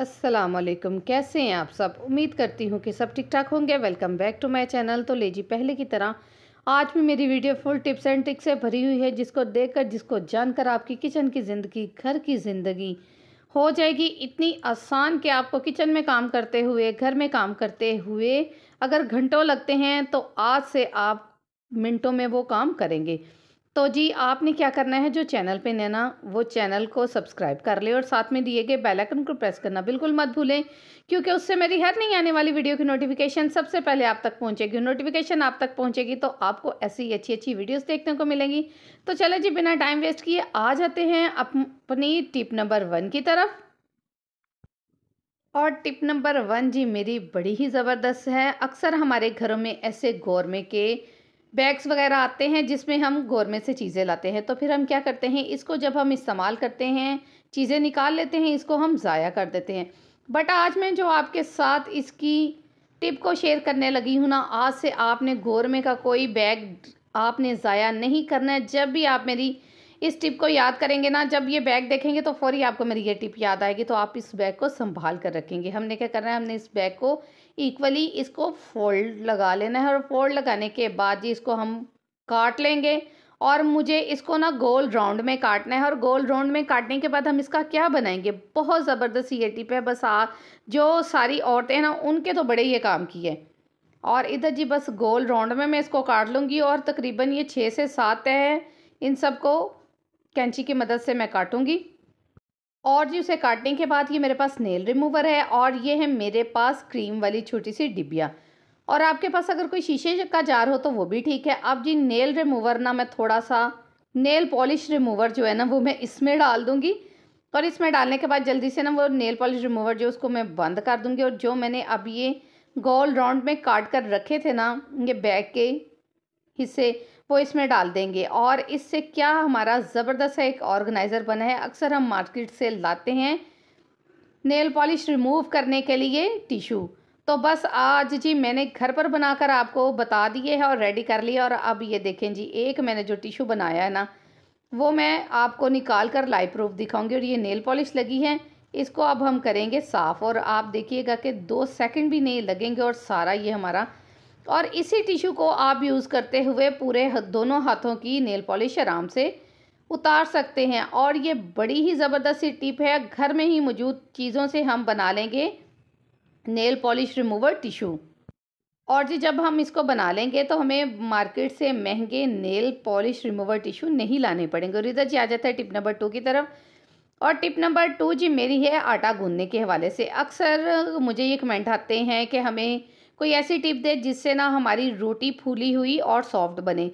असलम कैसे हैं आप सब उम्मीद करती हूँ कि सब ठीक ठाक होंगे welcome back to my channel तो ले जी पहले की तरह आज भी मेरी video full tips and tricks से भरी हुई है जिसको देखकर जिसको जानकर आपकी किचन की ज़िंदगी घर की ज़िंदगी हो जाएगी इतनी आसान कि आपको किचन में काम करते हुए घर में काम करते हुए अगर घंटों लगते हैं तो आज से आप मिनटों में वो काम करेंगे तो जी आपने क्या करना है जो चैनल पे ना वो चैनल को सब्सक्राइब कर ले और साथ में दिए गए बेल आइकन को प्रेस करना बिल्कुल मत भूलें क्योंकि उससे मेरी हर नहीं आने वाली वीडियो की नोटिफिकेशन सबसे पहले आप तक पहुंचेगी नोटिफिकेशन आप तक पहुंचेगी तो आपको ऐसी अच्छी अच्छी वीडियोस देखने को मिलेंगी तो चले जी बिना टाइम वेस्ट किए आ जाते हैं अपनी टिप नंबर वन की तरफ और टिप नंबर वन जी मेरी बड़ी ही ज़बरदस्त है अक्सर हमारे घरों में ऐसे गोरमे के बैग्स वगैरह आते हैं जिसमें हम गोरमे से चीज़ें लाते हैं तो फिर हम क्या करते हैं इसको जब हम इस्तेमाल करते हैं चीज़ें निकाल लेते हैं इसको हम ज़ाया कर देते हैं बट आज मैं जो आपके साथ इसकी टिप को शेयर करने लगी हूँ ना आज से आपने गोरमे का कोई बैग आपने ज़ाया नहीं करना है जब भी आप मेरी इस टिप को याद करेंगे ना जब ये बैग देखेंगे तो फौरी आपको मेरी ये टिप याद आएगी तो आप इस बैग को संभाल कर रखेंगे हमने क्या करना है हमने इस बैग को इक्वली इसको फोल्ड लगा लेना है और फोल्ड लगाने के बाद जी इसको हम काट लेंगे और मुझे इसको ना गोल राउंड में काटना है और गोल राउंड में काटने के बाद हम इसका क्या बनाएंगे बहुत ज़बरदस्त ये टिप है बस आ जो सारी औरतें हैं ना उनके तो बड़े ये काम किए और इधर जी बस गोल राउंड में मैं इसको काट लूँगी और तकरीबन ये छः से सात है इन सबको कैंची की मदद से मैं काटूँगी और जी उसे काटने के बाद ये मेरे पास नेल रिमूवर है और ये है मेरे पास क्रीम वाली छोटी सी डिबिया और आपके पास अगर कोई शीशे का जार हो तो वो भी ठीक है अब जी नेल रिमूवर ना मैं थोड़ा सा नेल पॉलिश रिमूवर जो है ना वो मैं इसमें डाल दूँगी और इसमें डालने के बाद जल्दी से ना वो नेल पॉलिश रिमूवर जो उसको मैं बंद कर दूँगी और जो मैंने अब ये गोल राउंड में काट कर रखे थे ना ये बैग के हिस्से वो इसमें डाल देंगे और इससे क्या हमारा ज़बरदस्त एक ऑर्गेनाइज़र बना है अक्सर हम मार्केट से लाते हैं नेल पॉलिश रिमूव करने के लिए टिशू तो बस आज जी मैंने घर पर बनाकर आपको बता दिए है और रेडी कर लिया और अब ये देखें जी एक मैंने जो टिशू बनाया है ना वो मैं आपको निकाल कर लाइव प्रूफ दिखाऊंगी और ये नेल पॉलिश लगी है इसको अब हम करेंगे साफ़ और आप देखिएगा कि दो सेकंड भी नहीं लगेंगे और सारा ये हमारा और इसी टिश्यू को आप यूज़ करते हुए पूरे दोनों हाथों की नेल पॉलिश आराम से उतार सकते हैं और ये बड़ी ही ज़बरदस्त सी टिप है घर में ही मौजूद चीज़ों से हम बना लेंगे नेल पॉलिश रिमूवर टिशू और जी जब हम इसको बना लेंगे तो हमें मार्केट से महंगे नेल पॉलिश रिमूवर टिशू नहीं लाने पड़ेंगे और इधर जी आ जाता है टिप नंबर टू की तरफ और टिप नंबर टू जी मेरी है आटा गूंदने के हवाले से अक्सर मुझे ये कमेंट आते हैं कि हमें कोई ऐसी टिप दे जिससे ना हमारी रोटी फूली हुई और सॉफ्ट बने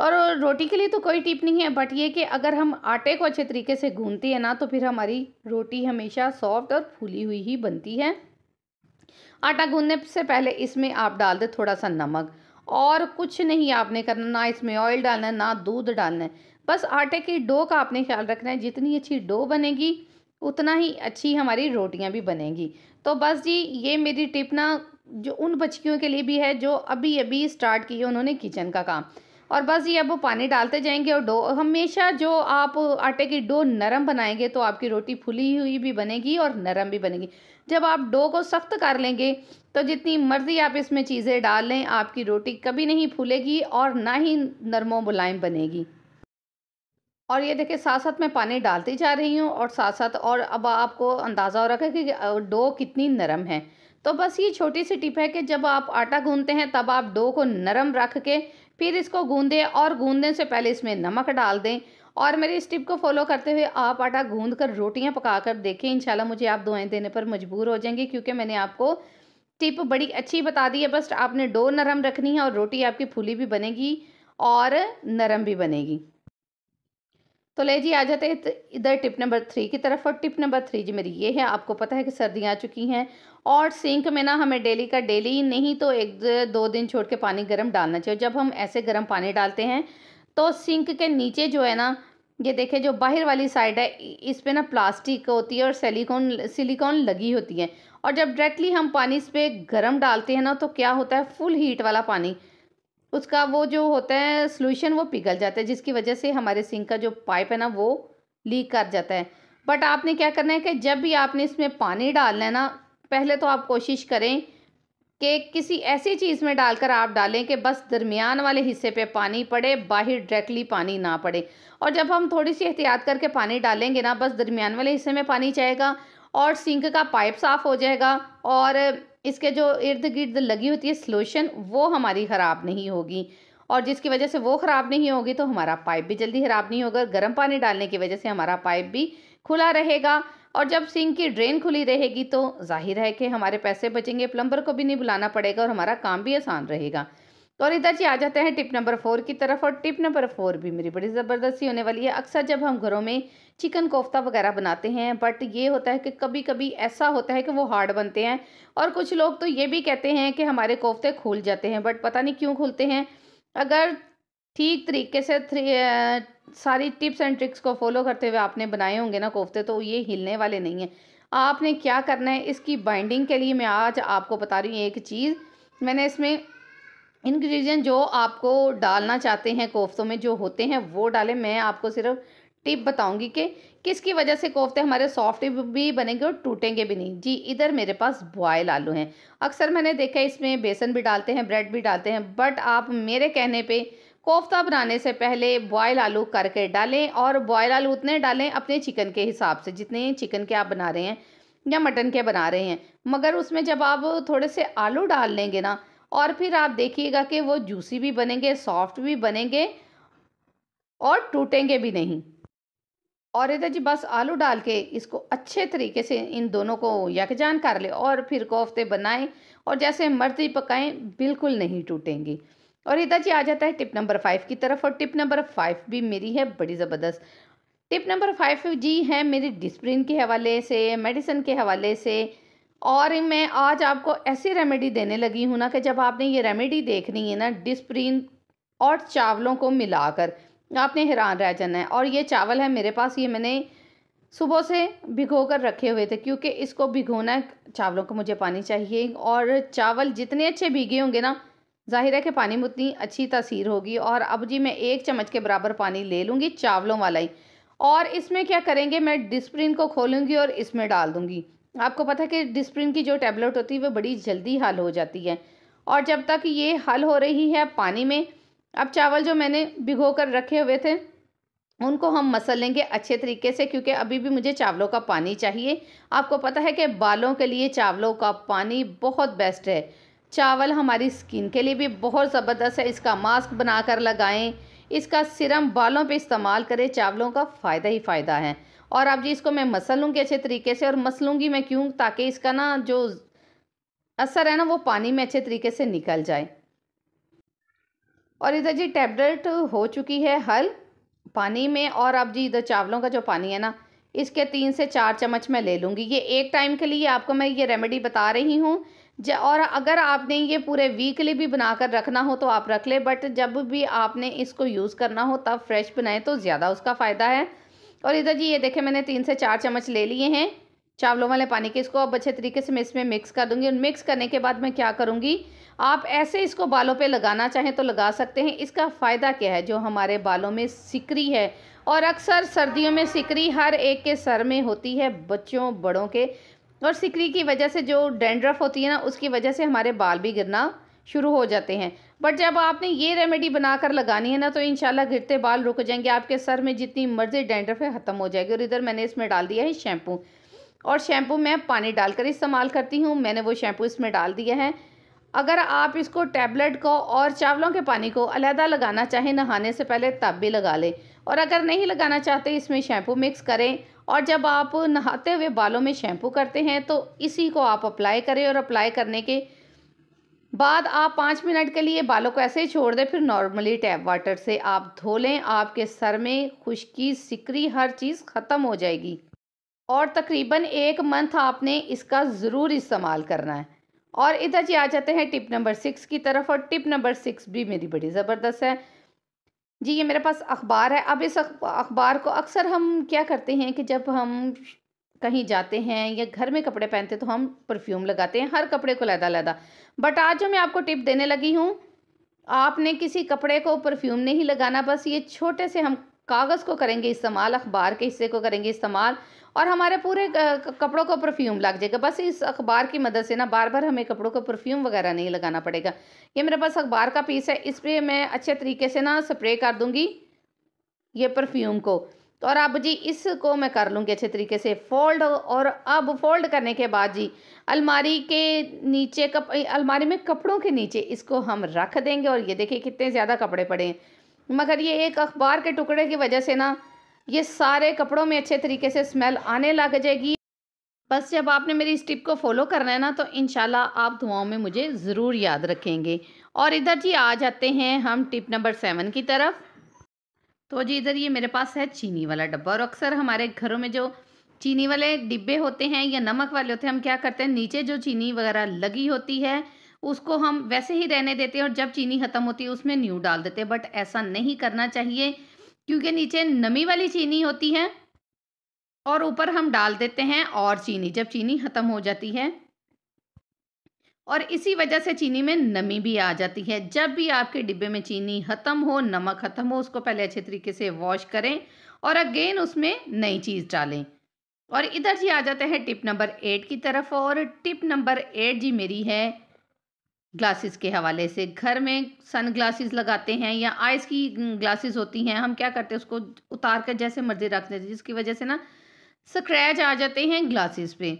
और रोटी के लिए तो कोई टिप नहीं है बट ये कि अगर हम आटे को अच्छे तरीके से गूंथते हैं ना तो फिर हमारी रोटी हमेशा सॉफ्ट और फूली हुई ही बनती है आटा गूंदने से पहले इसमें आप डाल दें थोड़ा सा नमक और कुछ नहीं आपने करना ना इसमें ऑयल डालना है ना दूध डालना है बस आटे की डो का आपने ख्याल रखना है जितनी अच्छी डो बनेगी उतना ही अच्छी हमारी रोटियां भी बनेंगी तो बस जी ये मेरी टिप ना जो उन बच्चियों के लिए भी है जो अभी अभी स्टार्ट की है उन्होंने किचन का काम और बस ये अब पानी डालते जाएंगे और डो हमेशा जो आप आटे की डो नरम बनाएंगे तो आपकी रोटी फुली हुई भी बनेगी और नरम भी बनेगी जब आप डो को सख्त कर लेंगे तो जितनी मर्ज़ी आप इसमें चीज़ें डाल लें आपकी रोटी कभी नहीं फूलेगी और ना ही नरमो मुलायम बनेगी और ये देखिए साथ साथ मैं पानी डालती जा रही हूँ और साथ साथ और अब आपको अंदाज़ा हो रखा है कि डो कितनी नरम है तो बस ये छोटी सी टिप है कि जब आप आटा गूंदते हैं तब आप डो को नरम रख के फिर इसको गूंदें और गूंदने से पहले इसमें नमक डाल दें और मेरी इस टिप को फॉलो करते हुए आप आटा गूंद कर रोटियाँ पका कर देखें इनशाला मुझे आप दुआएँ देने पर मजबूर हो जाएंगे क्योंकि मैंने आपको टिप बड़ी अच्छी बता दी है बस आपने डो नरम रखनी है और रोटी आपकी फूली भी बनेगी और नरम भी बनेगी तो ले जी आ जाते हैं तो इधर टिप नंबर थ्री की तरफ और टिप नंबर थ्री जी मेरी ये है आपको पता है कि सर्दियाँ आ चुकी हैं और सिंक में ना हमें डेली का डेली नहीं तो एक दो दिन छोड़ के पानी गर्म डालना चाहिए जब हम ऐसे गर्म पानी डालते हैं तो सिंक के नीचे जो है ना ये देखें जो बाहर वाली साइड है इस पर ना प्लास्टिक होती है और सिलिकॉन सिलिकॉन लगी होती है और जब डायरेक्टली हम पानी इस पर गर्म डालते हैं ना तो क्या होता है फुल हीट वाला पानी उसका वो जो होता है सोल्यूशन वो पिघल जाता है जिसकी वजह से हमारे सिंक का जो पाइप है ना वो लीक कर जाता है बट आपने क्या करना है कि जब भी आपने इसमें पानी डालना है ना पहले तो आप कोशिश करें कि किसी ऐसी चीज़ में डालकर आप डालें कि बस दरमियान वाले हिस्से पे पानी पड़े बाहर डायरेक्टली पानी ना पड़े और जब हम थोड़ी सी एहतियात करके पानी डालेंगे ना बस दरमियान वाले हिस्से में पानी चाहेगा और सिंक का पाइप साफ़ हो जाएगा और इसके जो इर्द गिर्द लगी होती है सलोशन वो हमारी ख़राब नहीं होगी और जिसकी वजह से वो ख़राब नहीं होगी तो हमारा पाइप भी जल्दी ख़राब नहीं होगा गर्म पानी डालने की वजह से हमारा पाइप भी खुला रहेगा और जब सिंक की ड्रेन खुली रहेगी तो जाहिर है कि हमारे पैसे बचेंगे प्लम्बर को भी नहीं बुलाना पड़ेगा और हमारा काम भी आसान रहेगा तो और इधर जी आ जाते हैं टिप नंबर फोर की तरफ और टिप नंबर फोर भी मेरी बड़ी ज़बरदस्ती होने वाली है अक्सर जब हम घरों में चिकन कोफ्ता वगैरह बनाते हैं बट ये होता है कि कभी कभी ऐसा होता है कि वो हार्ड बनते हैं और कुछ लोग तो ये भी कहते हैं कि हमारे कोफ्ते खुल जाते हैं बट पता नहीं क्यों खुलते हैं अगर ठीक तरीके से थ्री सारी टिप्स एंड ट्रिक्स को फॉलो करते हुए आपने बनाए होंगे ना कोफ्ते तो ये हिलने वाले नहीं हैं आपने क्या करना है इसकी बाइंडिंग के लिए मैं आज आपको बता रही हूँ एक चीज़ मैंने इसमें इंग्रेडिएंट जो आपको डालना चाहते हैं कोफ्तों में जो होते हैं वो डालें मैं आपको सिर्फ टिप बताऊंगी कि किसकी वजह से कोफ्ते हमारे सॉफ्ट भी बनेंगे और टूटेंगे भी नहीं जी इधर मेरे पास बॉयल आलू हैं अक्सर मैंने देखा इसमें बेसन भी डालते हैं ब्रेड भी डालते हैं बट आप मेरे कहने पर कोफ्ता बनाने से पहले बॉयल आलू करके डालें और बॉयल आलू उतने डालें अपने चिकन के हिसाब से जितने चिकन के आप बना रहे हैं या मटन के बना रहे हैं मगर उसमें जब आप थोड़े से आलू डाल लेंगे ना और फिर आप देखिएगा कि वो जूसी भी बनेंगे सॉफ्ट भी बनेंगे और टूटेंगे भी नहीं और इधर जी बस आलू डाल के इसको अच्छे तरीके से इन दोनों को यकजान कर ले और फिर कोफ्ते बनाएं और जैसे मर्जी पकाएं बिल्कुल नहीं टूटेंगी और इधर जी आ जाता है टिप नंबर फाइव की तरफ और टिप नंबर फाइव भी मेरी है बड़ी ज़बरदस्त टिप नंबर फाइव जी है मेरी डिस्प्लिन के हवाले से मेडिसिन के हवाले से और मैं आज आपको ऐसी रेमेडी देने लगी हूँ ना कि जब आपने ये रेमेडी देखनी है ना डिस्प्रीन और चावलों को मिलाकर आपने हैरान रह जाना है और ये चावल है मेरे पास ये मैंने सुबह से भिगो कर रखे हुए थे क्योंकि इसको भिगोना चावलों को मुझे पानी चाहिए और चावल जितने अच्छे भीगे होंगे ना जाहिर है कि पानी में उतनी अच्छी तसीर होगी और अब जी मैं एक चम्मच के बराबर पानी ले लूँगी चावलों वाला ही और इसमें क्या करेंगे मैं डिस्प्रिन को खोलूँगी और इसमें डाल दूँगी आपको पता है कि डिस्प्रिन की जो टैबलेट होती है वो बड़ी जल्दी हल हो जाती है और जब तक ये हल हो रही है पानी में अब चावल जो मैंने भिगो कर रखे हुए थे उनको हम मसल लेंगे अच्छे तरीके से क्योंकि अभी भी मुझे चावलों का पानी चाहिए आपको पता है कि बालों के लिए चावलों का पानी बहुत बेस्ट है चावल हमारी स्किन के लिए भी बहुत ज़बरदस्त है इसका मास्क बनाकर लगाएं इसका सिरम बालों पे इस्तेमाल करें चावलों का फ़ायदा ही फ़ायदा है और अब जी इसको मैं मसल लूँगी अच्छे तरीके से और मस लूँगी मैं क्यों ताकि इसका ना जो असर है ना वो पानी में अच्छे तरीके से निकल जाए और इधर जी टैबलेट हो चुकी है हल पानी में और अब जी इधर चावलों का जो पानी है ना इसके तीन से चार चम्मच मैं ले लूँगी ये एक टाइम के लिए आपको मैं ये रेमेडी बता रही हूँ और अगर आपने ये पूरे वीकली भी बनाकर रखना हो तो आप रख ले बट जब भी आपने इसको यूज़ करना हो तब फ्रेश बनाएं तो ज़्यादा उसका फ़ायदा है और इधर जी ये देखें मैंने तीन से चार चम्मच ले लिए हैं चावलों वाले पानी के इसको अब अच्छे तरीके से मैं इसमें मिक्स कर दूँगी और मिक्स करने के बाद मैं क्या करूँगी आप ऐसे इसको बालों पे लगाना चाहें तो लगा सकते हैं इसका फ़ायदा क्या है जो हमारे बालों में सिकरी है और अक्सर सर्दियों में सिकरी हर एक के सर में होती है बच्चों बड़ों के और सिकरी की वजह से जो डेंड्रफ होती है ना उसकी वजह से हमारे बाल भी गिरना शुरू हो जाते हैं बट जब आपने ये रेमेडी बनाकर लगानी है ना तो इनशाला गिरते बाल रुक जाएंगे आपके सर में जितनी मर्जी डेंड्रफ है ख़त्म हो जाएगी और इधर मैंने इसमें डाल दिया है शैम्पू और शैम्पू मैं पानी डालकर इस्तेमाल करती हूँ मैंने वो शैम्पू इसमें डाल दिया है अगर आप इसको टैबलेट को और चावलों के पानी को अलहदा लगाना चाहें नहाने से पहले तब भी लगा लें और अगर नहीं लगाना चाहते इसमें शैम्पू मिक्स करें और जब आप नहाते हुए बालों में शैम्पू करते हैं तो इसी को आप अप्लाई करें और अप्लाई करने के बाद आप पाँच मिनट के लिए बालों को ऐसे ही छोड़ दें फिर नॉर्मली टैप वाटर से आप धो लें आपके सर में खुश्की सिकरी हर चीज़ ख़त्म हो जाएगी और तकरीबन एक मंथ आपने इसका ज़रूर इस्तेमाल करना है और इधर जी आ जाते हैं टिप नंबर सिक्स की तरफ और टिप नंबर सिक्स भी मेरी बड़ी ज़बरदस्त है जी ये मेरे पास अखबार है अब इस अखबार को अक्सर हम क्या करते हैं कि जब हम कहीं जाते हैं या घर में कपड़े पहनते तो हम परफ्यूम लगाते हैं हर कपड़े को लहदा लहदा बट आज जो मैं आपको टिप देने लगी हूँ आपने किसी कपड़े को परफ्यूम नहीं लगाना बस ये छोटे से हम कागज़ को करेंगे इस्तेमाल अखबार के हिस्से को करेंगे इस्तेमाल और हमारे पूरे कपड़ों को परफ्यूम लग जाएगा बस इस अखबार की मदद से ना बार बार हमें कपड़ों को परफ्यूम वगैरह नहीं लगाना पड़ेगा ये मेरे पास अखबार का पीस है इस पर मैं अच्छे तरीके से ना स्प्रे कर दूँगी ये परफ्यूम को तो और अब जी इसको मैं कर लूँगी अच्छे तरीके से फोल्ड और अब फोल्ड करने के बाद जी अलमारी के नीचे कप अलमारी में कपड़ों के नीचे इसको हम रख देंगे और ये देखिए कितने ज़्यादा कपड़े पड़े हैं मगर ये एक अखबार के टुकड़े की वजह से ना ये सारे कपड़ों में अच्छे तरीके से स्मेल आने लग जाएगी बस जब आपने मेरी इस टिप को फॉलो करना है ना तो इन आप दुआओं में मुझे ज़रूर याद रखेंगे और इधर जी आ जाते हैं हम टिप नंबर सेवन की तरफ तो जी इधर ये मेरे पास है चीनी वाला डब्बा और अक्सर हमारे घरों में जो चीनी वाले डिब्बे होते हैं या नमक वाले होते हैं हम क्या करते हैं नीचे जो चीनी वगैरह लगी होती है उसको हम वैसे ही रहने देते हैं और जब चीनी ख़त्म होती है उसमें न्यू डाल देते हैं बट ऐसा नहीं करना चाहिए क्योंकि नीचे नमी वाली चीनी होती है और ऊपर हम डाल देते हैं और चीनी जब चीनी ख़त्म हो जाती है और इसी वजह से चीनी में नमी भी आ जाती है जब भी आपके डिब्बे में चीनी ख़त्म हो नमक ख़त्म हो उसको पहले अच्छे तरीके से वॉश करें और अगेन उसमें नई चीज़ डालें और इधर जी आ जाते हैं टिप नंबर एट की तरफ और टिप नंबर एट जी मेरी है ग्लासेस के हवाले से घर में सन ग्लासेस लगाते हैं या आइस की ग्लासेस होती हैं हम क्या करते हैं उसको उतार कर जैसे मर्जी रख देते हैं जिसकी वजह से ना स्क्रैच आ जाते हैं ग्लासेस पे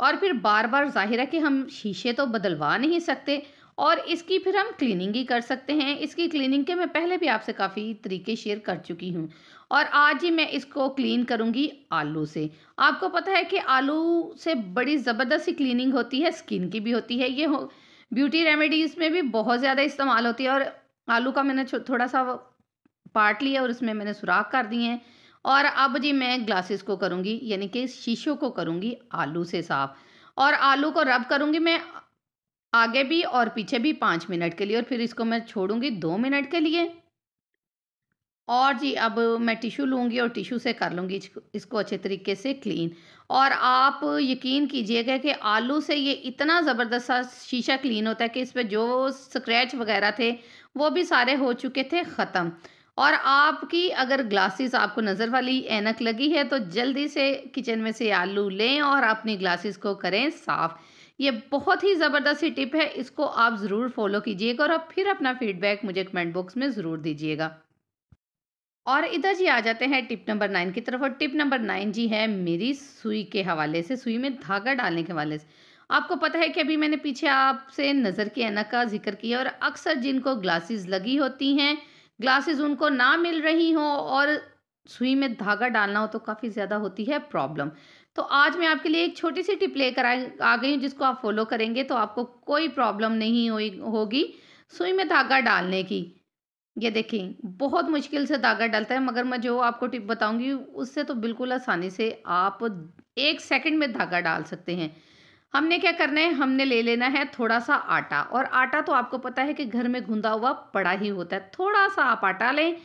और फिर बार बार ज़ाहिर है कि हम शीशे तो बदलवा नहीं सकते और इसकी फिर हम क्लीनिंग ही कर सकते हैं इसकी क्लीनिंग के मैं पहले भी आपसे काफ़ी तरीके शेयर कर चुकी हूँ और आज ही मैं इसको क्लीन करूँगी आलू से आपको पता है कि आलू से बड़ी ज़बरदस्त सी क्लीनिंग होती है स्किन की भी होती है ये हो ब्यूटी रेमेडीज़ में भी बहुत ज़्यादा इस्तेमाल होती है और आलू का मैंने थोड़ा सा पार्ट लिया और उसमें मैंने सुराख कर दिए हैं और अब जी मैं ग्लासेस को करूँगी यानी कि शीशों को करूँगी आलू से साफ़ और आलू को रब करूँगी मैं आगे भी और पीछे भी पाँच मिनट के लिए और फिर इसको मैं छोड़ूंगी दो मिनट के लिए और जी अब मैं टिशू लूँगी और टिशू से कर लूँगी इसको अच्छे तरीके से क्लीन और आप यकीन कीजिएगा कि आलू से ये इतना ज़बरदस्त शीशा क्लीन होता है कि इस पर जो स्क्रैच वगैरह थे वो भी सारे हो चुके थे ख़त्म और आपकी अगर ग्लासेस आपको नज़र वाली ऐनक लगी है तो जल्दी से किचन में से आलू लें और अपनी ग्लासेस को करें साफ़ ये बहुत ही ज़बरदस्त टिप है इसको आप ज़रूर फॉलो कीजिएगा और आप फिर अपना फीडबैक मुझे कमेंट बॉक्स में ज़रूर दीजिएगा और इधर जी आ जाते हैं टिप नंबर नाइन की तरफ और टिप नंबर नाइन जी है मेरी सुई के हवाले से सुई में धागा डालने के हवाले से आपको पता है कि अभी मैंने पीछे आपसे नज़र की ऐनक का जिक्र किया और अक्सर जिनको ग्लासेस लगी होती हैं ग्लासेस उनको ना मिल रही हों और सुई में धागा डालना हो तो काफ़ी ज़्यादा होती है प्रॉब्लम तो आज मैं आपके लिए एक छोटी सी टिप लेकर आ गई हूँ जिसको आप फॉलो करेंगे तो आपको कोई प्रॉब्लम नहीं होगी सुई में धागा डालने की ये देखें बहुत मुश्किल से धागा डालता है मगर मैं जो आपको टिप बताऊंगी उससे तो बिल्कुल आसानी से आप एक सेकंड में धागा डाल सकते हैं हमने क्या करना है हमने ले लेना है थोड़ा सा आटा और आटा तो आपको पता है कि घर में गूंधा हुआ पड़ा ही होता है थोड़ा सा आप आटा लें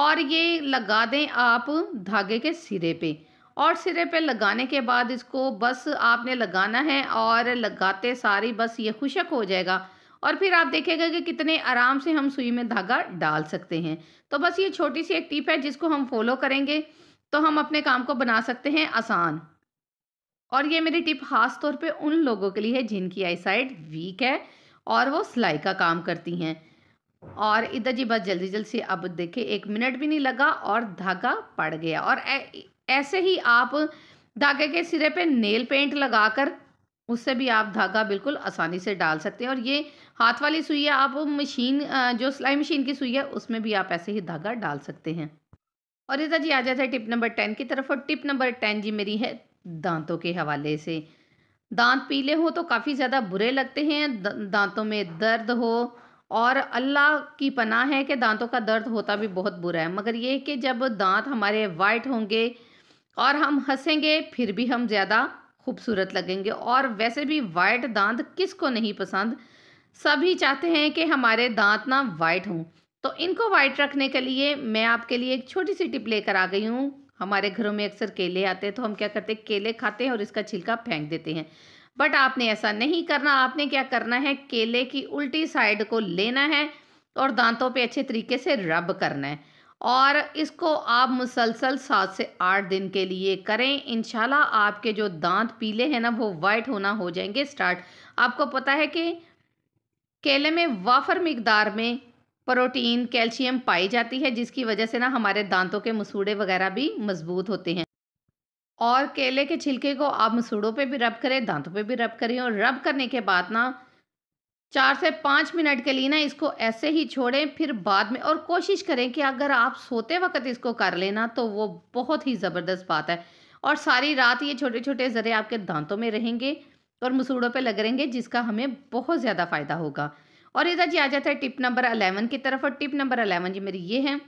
और ये लगा दें आप धागे के सिरे पे और सिरे पे लगाने के बाद इसको बस आपने लगाना है और लगाते सारी बस ये खुशक हो जाएगा और फिर आप देखेगा कि कितने आराम से हम सुई में धागा डाल सकते हैं तो बस ये छोटी सी एक टिप है जिसको हम फॉलो करेंगे तो हम अपने काम को बना सकते हैं आसान और ये मेरी टिप खास तौर पे उन लोगों के लिए है जिनकी आई साइड वीक है और वो सिलाई का काम करती हैं और इधर जी बस जल्दी जल्दी से अब देखे एक मिनट भी नहीं लगा और धागा पड़ गया और ऐसे ही आप धागे के सिरे पे नेल पेंट लगाकर उससे भी आप धागा बिल्कुल आसानी से डाल सकते हैं और ये हाथ वाली सुई है आप मशीन जो सिलाई मशीन की सुई है उसमें भी आप ऐसे ही धागा डाल सकते हैं और इधर जी आ जाता है टिप नंबर टेन की तरफ और टिप नंबर टेन जी मेरी है दांतों के हवाले से दांत पीले हो तो काफ़ी ज़्यादा बुरे लगते हैं दांतों में दर्द हो और अल्लाह की पनाह है कि दांतों का दर्द होता भी बहुत बुरा है मगर ये कि जब दांत हमारे वाइट होंगे और हम हंसेंगे फिर भी हम ज़्यादा खूबसूरत लगेंगे और वैसे भी वाइट दांत किसको नहीं पसंद सभी चाहते हैं कि हमारे दांत ना वाइट हों तो इनको वाइट रखने के लिए मैं आपके लिए एक छोटी सी टिप लेकर आ गई हूँ हमारे घरों में अक्सर केले आते हैं तो हम क्या करते हैं केले खाते हैं और इसका छिलका फेंक देते हैं बट आपने ऐसा नहीं करना आपने क्या करना है केले की उल्टी साइड को लेना है और दांतों पे अच्छे तरीके से रब करना है और इसको आप मुसलसल सात से आठ दिन के लिए करें इन आपके जो दांत पीले हैं ना वो वाइट होना हो जाएंगे स्टार्ट आपको पता है कि केले में वाफर मकदार में प्रोटीन कैल्शियम पाई जाती है जिसकी वजह से ना हमारे दांतों के मसूड़े वगैरह भी मजबूत होते हैं और केले के छिलके को आप मसूड़ों पे भी रब करें दांतों पे भी रब करें और रब करने के बाद ना चार से पाँच मिनट के लिए ना इसको ऐसे ही छोड़ें फिर बाद में और कोशिश करें कि अगर आप सोते वक्त इसको कर लेना तो वो बहुत ही ज़बरदस्त बात है और सारी रात ये छोटे छोटे ज़रे आपके दांतों में रहेंगे और मसूड़ों पे लग रहेंगे जिसका हमें बहुत ज़्यादा फ़ायदा होगा और इधर जी आ जाता है टिप नंबर अलेवन की तरफ और टिप नंबर अलेवन जी मेरी ये है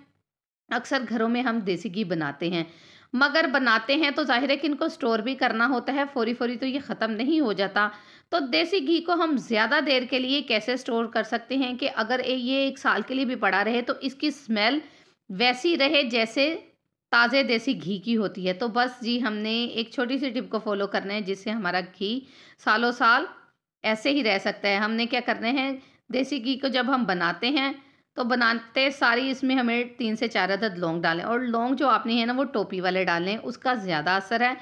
अक्सर घरों में हम देसी घी बनाते हैं मगर बनाते हैं तो जाहिर है कि इनको स्टोर भी करना होता है फौरी फौरी तो ये ख़त्म नहीं हो जाता तो देसी घी को हम ज़्यादा देर के लिए कैसे स्टोर कर सकते हैं कि अगर ये एक साल के लिए भी पड़ा रहे तो इसकी स्मेल वैसी रहे जैसे ताज़े देसी घी की होती है तो बस जी हमने एक छोटी सी टिप को फॉलो करना है जिससे हमारा घी सालों साल ऐसे ही रह सकता है हमने क्या करना है देसी घी को जब हम बनाते हैं तो बनाते सारी इसमें हमें तीन से चार अदद लौंग डालें और लौंग जो आपने है ना वो टोपी वाले डालें उसका ज़्यादा असर है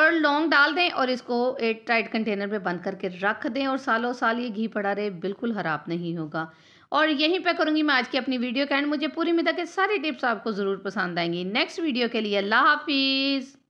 और लौंग डाल दें और इसको एयर टाइट कंटेनर में बंद करके रख दें और सालों साल ये घी पड़ा रहे बिल्कुल ख़राब नहीं होगा और यहीं पे करूँगी मैं आज की अपनी वीडियो का एंड मुझे पूरी मिदा के सारे टिप्स आपको ज़रूर पसंद आएंगी नेक्स्ट वीडियो के लिए अल्लाह हाफिज़